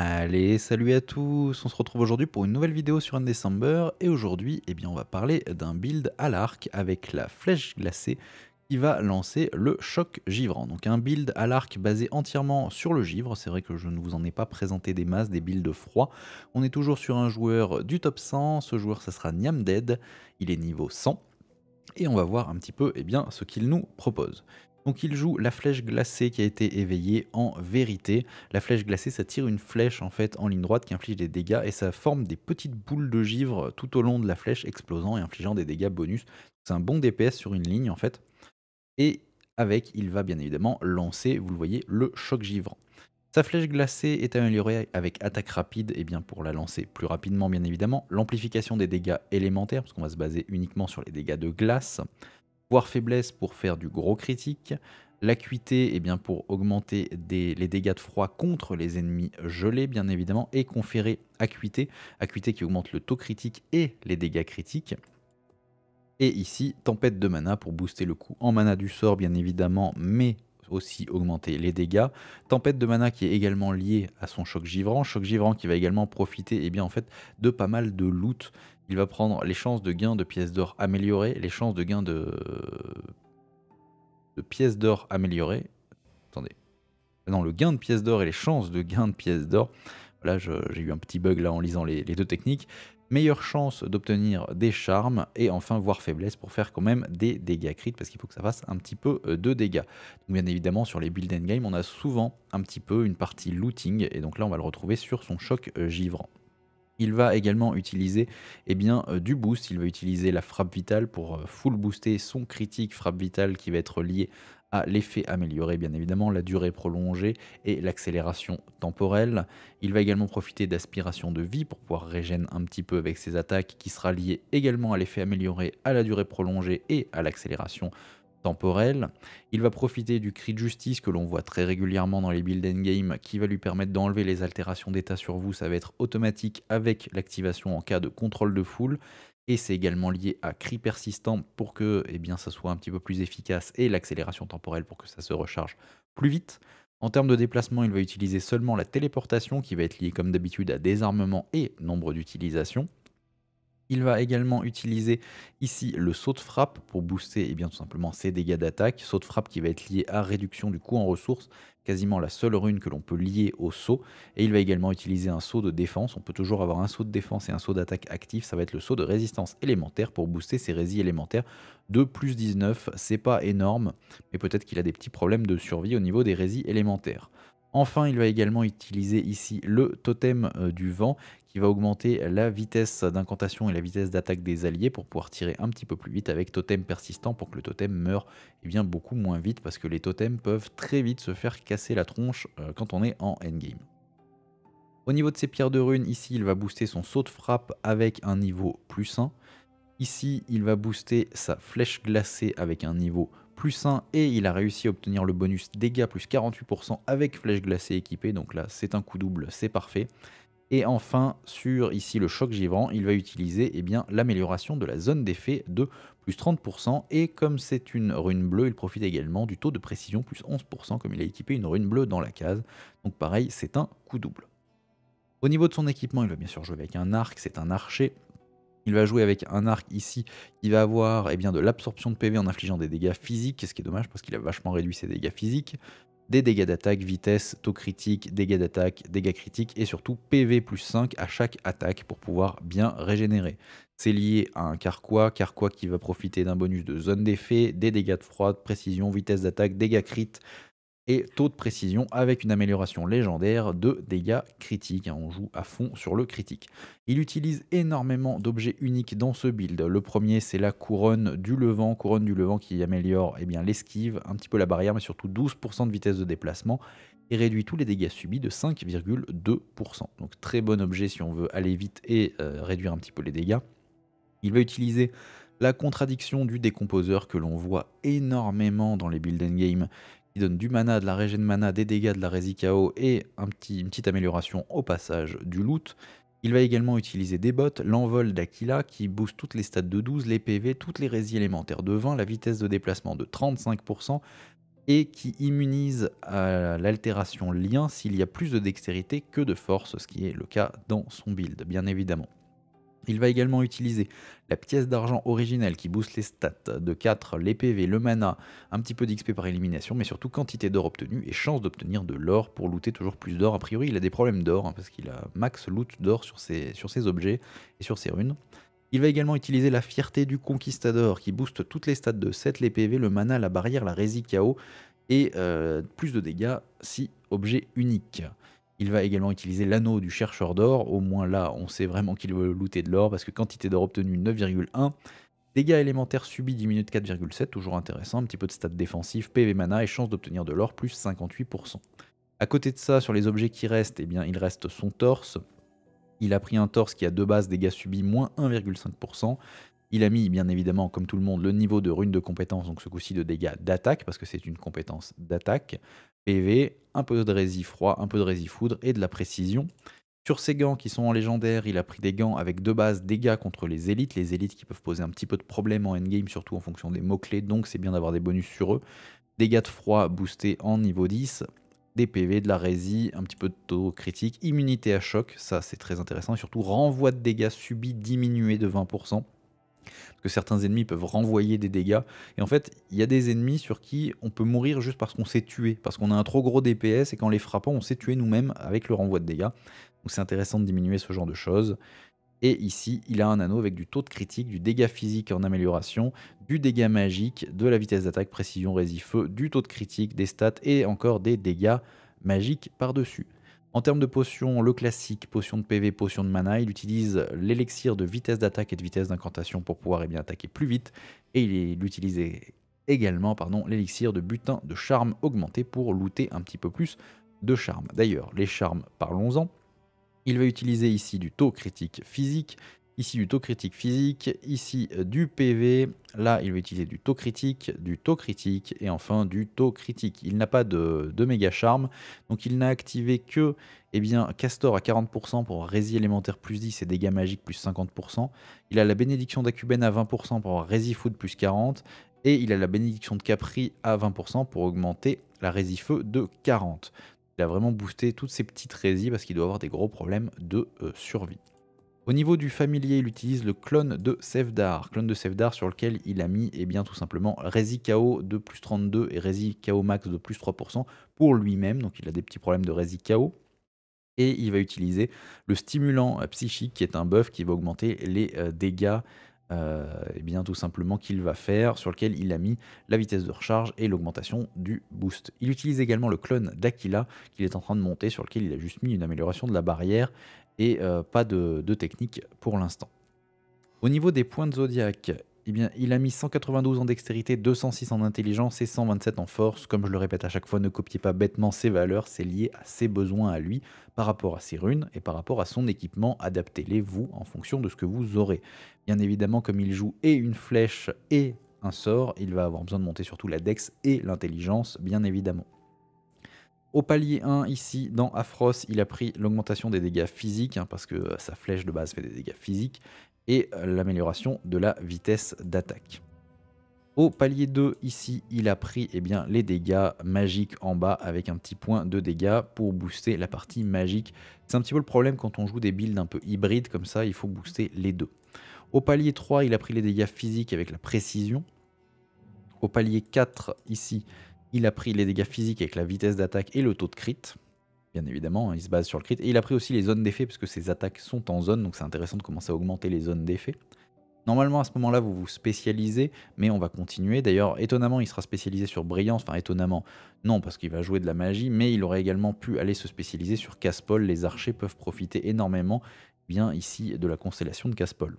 Allez, salut à tous, on se retrouve aujourd'hui pour une nouvelle vidéo sur Undecember et aujourd'hui, eh bien, on va parler d'un build à l'arc avec la flèche glacée qui va lancer le choc givrant. Donc un build à l'arc basé entièrement sur le givre, c'est vrai que je ne vous en ai pas présenté des masses, des builds froids. On est toujours sur un joueur du top 100, ce joueur ça sera Dead. il est niveau 100 et on va voir un petit peu eh bien, ce qu'il nous propose. Donc il joue la flèche glacée qui a été éveillée en vérité. La flèche glacée, ça tire une flèche en fait en ligne droite qui inflige des dégâts et ça forme des petites boules de givre tout au long de la flèche explosant et infligeant des dégâts bonus. C'est un bon DPS sur une ligne en fait. Et avec, il va bien évidemment lancer, vous le voyez, le choc givre. Sa flèche glacée est améliorée avec attaque rapide et eh bien pour la lancer plus rapidement bien évidemment, l'amplification des dégâts élémentaires parce qu'on va se baser uniquement sur les dégâts de glace, Voir faiblesse pour faire du gros critique, l'acuité eh bien pour augmenter des, les dégâts de froid contre les ennemis gelés bien évidemment, et conférer acuité, acuité qui augmente le taux critique et les dégâts critiques. Et ici, tempête de mana pour booster le coût en mana du sort bien évidemment, mais aussi augmenter les dégâts. Tempête de mana qui est également liée à son choc givrant, choc givrant qui va également profiter et eh bien, en fait, de pas mal de loot il va prendre les chances de gain de pièces d'or améliorées, les chances de gain de, pièces d'or améliorées. Attendez. Non, le gain de pièces d'or et les chances de gain de pièces d'or. Là, j'ai eu un petit bug là en lisant les, deux techniques. Meilleure chance d'obtenir des charmes et enfin voir faiblesse pour faire quand même des dégâts crit parce qu'il faut que ça fasse un petit peu euh, de dégâts. Donc bien évidemment sur les build and game on a souvent un petit peu une partie looting et donc là on va le retrouver sur son choc euh, givrant. Il va également utiliser eh bien, euh, du boost, il va utiliser la frappe vitale pour euh, full booster son critique frappe vitale qui va être lié à l'effet amélioré, bien évidemment, la durée prolongée et l'accélération temporelle. Il va également profiter d'aspiration de vie pour pouvoir régénérer un petit peu avec ses attaques qui sera liée également à l'effet amélioré, à la durée prolongée et à l'accélération temporel. Il va profiter du cri de justice que l'on voit très régulièrement dans les build endgame qui va lui permettre d'enlever les altérations d'état sur vous. Ça va être automatique avec l'activation en cas de contrôle de foule. Et c'est également lié à cri persistant pour que eh bien, ça soit un petit peu plus efficace et l'accélération temporelle pour que ça se recharge plus vite. En termes de déplacement, il va utiliser seulement la téléportation qui va être liée comme d'habitude à désarmement et nombre d'utilisations. Il va également utiliser ici le saut de frappe pour booster et eh bien, tout simplement ses dégâts d'attaque. Saut de frappe qui va être lié à réduction du coût en ressources, quasiment la seule rune que l'on peut lier au saut. Et il va également utiliser un saut de défense. On peut toujours avoir un saut de défense et un saut d'attaque actif. Ça va être le saut de résistance élémentaire pour booster ses résis élémentaires de plus 19. C'est pas énorme, mais peut-être qu'il a des petits problèmes de survie au niveau des résis élémentaires. Enfin, il va également utiliser ici le totem euh, du vent qui va augmenter la vitesse d'incantation et la vitesse d'attaque des alliés pour pouvoir tirer un petit peu plus vite avec totem persistant pour que le totem meure eh bien, beaucoup moins vite parce que les totems peuvent très vite se faire casser la tronche euh, quand on est en endgame. Au niveau de ses pierres de runes, ici il va booster son saut de frappe avec un niveau plus 1. Ici il va booster sa flèche glacée avec un niveau plus 1 et il a réussi à obtenir le bonus dégâts plus 48% avec flèche glacée équipée. Donc là, c'est un coup double, c'est parfait. Et enfin, sur ici le choc givrant, il va utiliser eh bien l'amélioration de la zone d'effet de plus 30%. Et comme c'est une rune bleue, il profite également du taux de précision plus 11% comme il a équipé une rune bleue dans la case. Donc pareil, c'est un coup double. Au niveau de son équipement, il va bien sûr jouer avec un arc, c'est un archer. Il va jouer avec un arc ici Il va avoir eh bien, de l'absorption de PV en infligeant des dégâts physiques, ce qui est dommage parce qu'il a vachement réduit ses dégâts physiques, des dégâts d'attaque, vitesse, taux critique, dégâts d'attaque, dégâts critiques et surtout PV plus 5 à chaque attaque pour pouvoir bien régénérer. C'est lié à un Carquois, Carquois qui va profiter d'un bonus de zone d'effet, des dégâts de froide, précision, vitesse d'attaque, dégâts critiques et taux de précision avec une amélioration légendaire de dégâts critiques. Hein, on joue à fond sur le critique. Il utilise énormément d'objets uniques dans ce build. Le premier, c'est la couronne du Levant, couronne du Levant qui améliore eh bien l'esquive, un petit peu la barrière, mais surtout 12% de vitesse de déplacement et réduit tous les dégâts subis de 5,2%. Donc très bon objet si on veut aller vite et euh, réduire un petit peu les dégâts. Il va utiliser la contradiction du décomposeur que l'on voit énormément dans les build and game donne du mana, de la régène de mana, des dégâts, de la rési KO et un petit, une petite amélioration au passage du loot. Il va également utiliser des bottes, l'envol d'Aquila qui booste toutes les stats de 12, les PV, toutes les résis élémentaires de 20, la vitesse de déplacement de 35% et qui immunise à l'altération lien s'il y a plus de dextérité que de force, ce qui est le cas dans son build bien évidemment. Il va également utiliser la pièce d'argent originale qui booste les stats de 4, les PV, le mana, un petit peu d'XP par élimination, mais surtout quantité d'or obtenue et chance d'obtenir de l'or pour looter toujours plus d'or. A priori, il a des problèmes d'or hein, parce qu'il a max loot d'or sur ses, sur objets et sur ses runes. Il va également utiliser la fierté du conquistador qui booste toutes les stats de 7, les PV, le mana, la barrière, la rési KO et euh, plus de dégâts si objet unique. Il va également utiliser l'anneau du chercheur d'or, au moins là on sait vraiment qu'il veut looter de l'or parce que quantité d'or obtenue 9,1, dégâts élémentaires subis diminués de 4,7, toujours intéressant, un petit peu de stats défensif, PV mana et chance d'obtenir de l'or plus 58%. À côté de ça, sur les objets qui restent, eh bien, il reste son torse. Il a pris un torse qui a deux base dégâts subis moins 1,5%. Il a mis, bien évidemment, comme tout le monde, le niveau de rune de compétence, donc ce coup-ci de dégâts d'attaque, parce que c'est une compétence d'attaque. PV, un peu de rési froid, un peu de rési foudre et de la précision. Sur ses gants qui sont en légendaire, il a pris des gants avec de base dégâts contre les élites, les élites qui peuvent poser un petit peu de problème en endgame, surtout en fonction des mots-clés, donc c'est bien d'avoir des bonus sur eux. Dégâts de froid boostés en niveau 10, des PV, de la rési, un petit peu de taux critique, immunité à choc, ça c'est très intéressant, et surtout renvoi de dégâts subis diminué de 20% que certains ennemis peuvent renvoyer des dégâts. Et en fait, il y a des ennemis sur qui on peut mourir juste parce qu'on s'est tué, parce qu'on a un trop gros DPS et qu'en les frappant, on s'est tué nous-mêmes avec le renvoi de dégâts. Donc c'est intéressant de diminuer ce genre de choses. Et ici, il a un anneau avec du taux de critique, du dégât physique en amélioration, du dégât magique, de la vitesse d'attaque, précision, feu, du taux de critique, des stats et encore des dégâts magiques par-dessus. En termes de potions, le classique potion de PV, potion de mana, il utilise l'élixir de vitesse d'attaque et de vitesse d'incantation pour pouvoir eh bien, attaquer plus vite, et il utilise également l'élixir de butin de charme augmenté pour looter un petit peu plus de charme. D'ailleurs, les charmes, parlons-en. Il va utiliser ici du taux critique physique, Ici, du taux critique physique. Ici, euh, du PV. Là, il va utiliser du taux critique, du taux critique et enfin du taux critique. Il n'a pas de, méga charme, donc il n'a activé que eh bien, Castor à 40% pour Rési élémentaire plus 10 et dégâts magiques plus 50%. Il a la bénédiction d'Acuben à 20% pour Rési Food plus 40. Et il a la bénédiction de Capri à 20% pour augmenter la Rési Feu de 40. Il a vraiment boosté toutes ses petites Rési parce qu'il doit avoir des gros problèmes de euh, survie. Au niveau du familier, il utilise le clone de Sevdar, clone de Sevdar sur lequel il a mis eh bien, tout simplement Resi KO de plus 32 et Resi KO max de plus 3% pour lui-même, donc il a des petits problèmes de Resi KO et il va utiliser le stimulant psychique qui est un buff qui va augmenter les euh, dégâts euh, eh bien tout simplement qu'il va faire sur lequel il a mis la vitesse de recharge et l'augmentation du boost. Il utilise également le clone d'Aquila qu'il est en train de monter sur lequel il a juste mis une amélioration de la barrière et euh, pas de, technique pour l'instant. Au niveau des points de Zodiac, eh bien, il a mis 192 en dextérité, 206 en intelligence et 127 en force. Comme je le répète à chaque fois, ne copiez pas bêtement ses valeurs, c'est lié à ses besoins à lui par rapport à ses runes et par rapport à son équipement. Adaptez-les, vous, en fonction de ce que vous aurez. Bien évidemment, comme il joue et une flèche et un sort, il va avoir besoin de monter surtout la dex et l'intelligence, bien évidemment. Au palier 1, ici, dans Afros, il a pris l'augmentation des dégâts physiques, hein, parce que euh, sa flèche de base fait des dégâts physiques, et euh, l'amélioration de la vitesse d'attaque. Au palier 2, ici, il a pris eh bien, les dégâts magiques en bas avec un petit point de dégâts pour booster la partie magique. C'est un petit peu le problème quand on joue des builds un peu hybrides comme ça, il faut booster les deux. Au palier 3, il a pris les dégâts physiques avec la précision. Au palier 4, ici, il a pris les dégâts physiques avec la vitesse d'attaque et le taux de crit. Bien évidemment, hein, il se base sur le crit. Et il a pris aussi les zones d'effet, puisque que ses attaques sont en zone, donc c'est intéressant de commencer à augmenter les zones d'effet. Normalement, à ce moment-là, vous vous spécialisez, mais on va continuer. D'ailleurs, étonnamment, il sera spécialisé sur brillance. Enfin, étonnamment, non, parce qu'il va jouer de la magie, mais il aurait également pu aller se spécialiser sur Caspol. Les archers peuvent profiter énormément, bien ici, de la constellation de Caspol.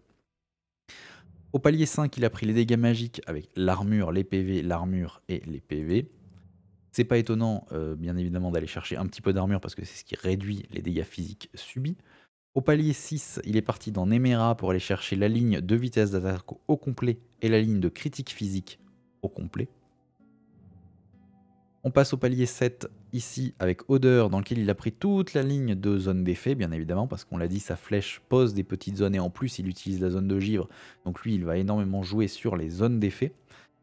Au palier 5, il a pris les dégâts magiques avec l'armure, les PV, l'armure et les PV. C'est pas étonnant, euh, bien évidemment, d'aller chercher un petit peu d'armure parce que c'est ce qui réduit les dégâts physiques subis. Au palier 6, il est parti dans Nemera pour aller chercher la ligne de vitesse d'attaque au complet et la ligne de critique physique au complet. On passe au palier 7 ici avec Odeur dans lequel il a pris toute la ligne de zone d'effet bien évidemment parce qu'on l'a dit sa flèche pose des petites zones et en plus il utilise la zone de givre donc lui il va énormément jouer sur les zones d'effet.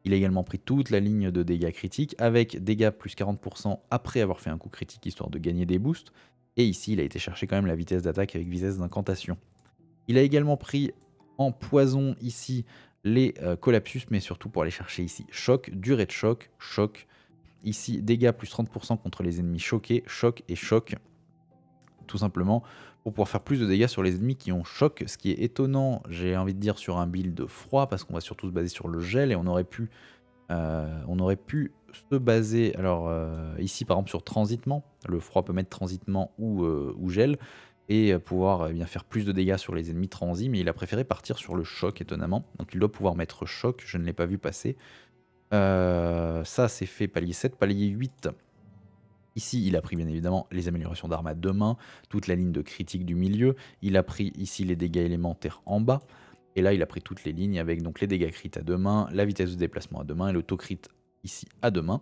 Il a également pris toute la ligne de dégâts critiques avec dégâts plus 40% après avoir fait un coup critique histoire de gagner des boosts. Et ici, il a été chercher quand même la vitesse d'attaque avec vitesse d'incantation. Il a également pris en poison ici les euh, collapsus, mais surtout pour aller chercher ici choc, durée de choc, choc. Ici, dégâts plus 30% contre les ennemis choqués, choc et choc tout simplement, pour pouvoir faire plus de dégâts sur les ennemis qui ont choc, ce qui est étonnant, j'ai envie de dire, sur un build froid, parce qu'on va surtout se baser sur le gel, et on aurait pu, euh, on aurait pu se baser, alors euh, ici par exemple sur transitement, le froid peut mettre transitement ou, euh, ou gel, et pouvoir eh bien faire plus de dégâts sur les ennemis transis, mais il a préféré partir sur le choc étonnamment, donc il doit pouvoir mettre choc, je ne l'ai pas vu passer. ça c'est fait palier 7, palier 8, Ici, il a pris bien évidemment les améliorations d'armes à deux mains, toute la ligne de critique du milieu. Il a pris ici les dégâts élémentaires en bas. Et là, il a pris toutes les lignes avec donc les dégâts crit à deux mains, la vitesse de déplacement à deux mains et le taux ici à deux mains.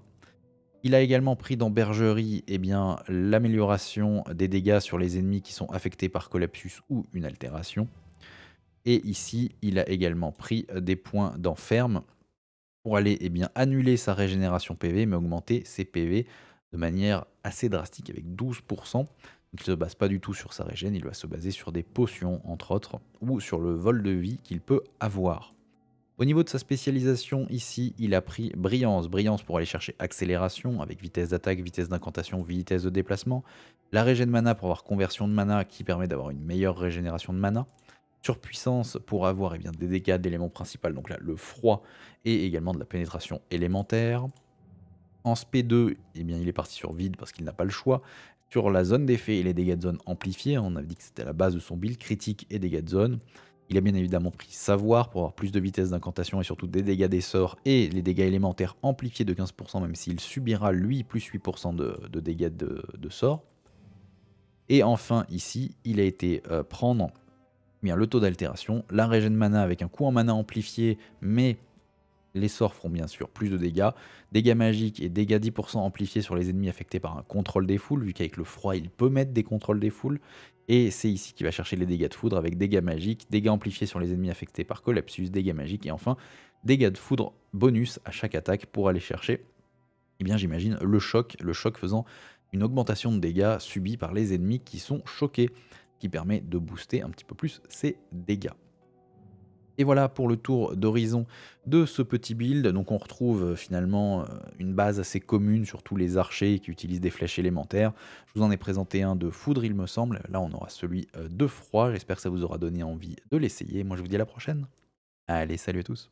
Il a également pris dans Bergerie eh bien, l'amélioration des dégâts sur les ennemis qui sont affectés par Collapsus ou une altération. Et ici, il a également pris euh, des points d'enferme pour aller eh bien, annuler sa régénération PV mais augmenter ses PV de manière assez drastique avec 12%. il ne se base pas du tout sur sa régène, il va se baser sur des potions entre autres, ou sur le vol de vie qu'il peut avoir. Au niveau de sa spécialisation ici, il a pris brillance, brillance pour aller chercher accélération avec vitesse d'attaque, vitesse d'incantation, vitesse de déplacement, la régène mana pour avoir conversion de mana qui permet d'avoir une meilleure régénération de mana, surpuissance pour avoir eh bien, des dégâts d'éléments principaux, donc là le froid, et également de la pénétration élémentaire, en SP2, eh bien, il est parti sur vide parce qu'il n'a pas le choix. Sur la zone d'effet et les dégâts de zone amplifiés, on avait dit que c'était la base de son build, critique et dégâts de zone. Il a bien évidemment pris savoir pour avoir plus de vitesse d'incantation et surtout des dégâts des sorts et les dégâts élémentaires amplifiés de 15%, même s'il subira lui plus 8% de, dégâts de, sort. Et enfin, ici, il a été euh, prendre eh le taux d'altération, la régène mana avec un coût en mana amplifié, mais les sorts font bien sûr plus de dégâts, dégâts magiques et dégâts 10% amplifiés sur les ennemis affectés par un contrôle des foules, vu qu'avec le froid il peut mettre des contrôles des foules, et c'est ici qu'il va chercher les dégâts de foudre avec dégâts magiques, dégâts amplifiés sur les ennemis affectés par collapsus, dégâts magiques, et enfin dégâts de foudre bonus à chaque attaque pour aller chercher, Et eh bien j'imagine, le choc, le choc faisant une augmentation de dégâts subis par les ennemis qui sont choqués, qui permet de booster un petit peu plus ces dégâts. Et voilà pour le tour d'horizon de ce petit build. Donc on retrouve euh, finalement euh, une base assez commune sur tous les archers qui utilisent des flèches élémentaires. Je vous en ai présenté un de foudre il me semble. Là on aura celui euh, de froid. J'espère que ça vous aura donné envie de l'essayer. Moi je vous dis à la prochaine. Allez, salut à tous.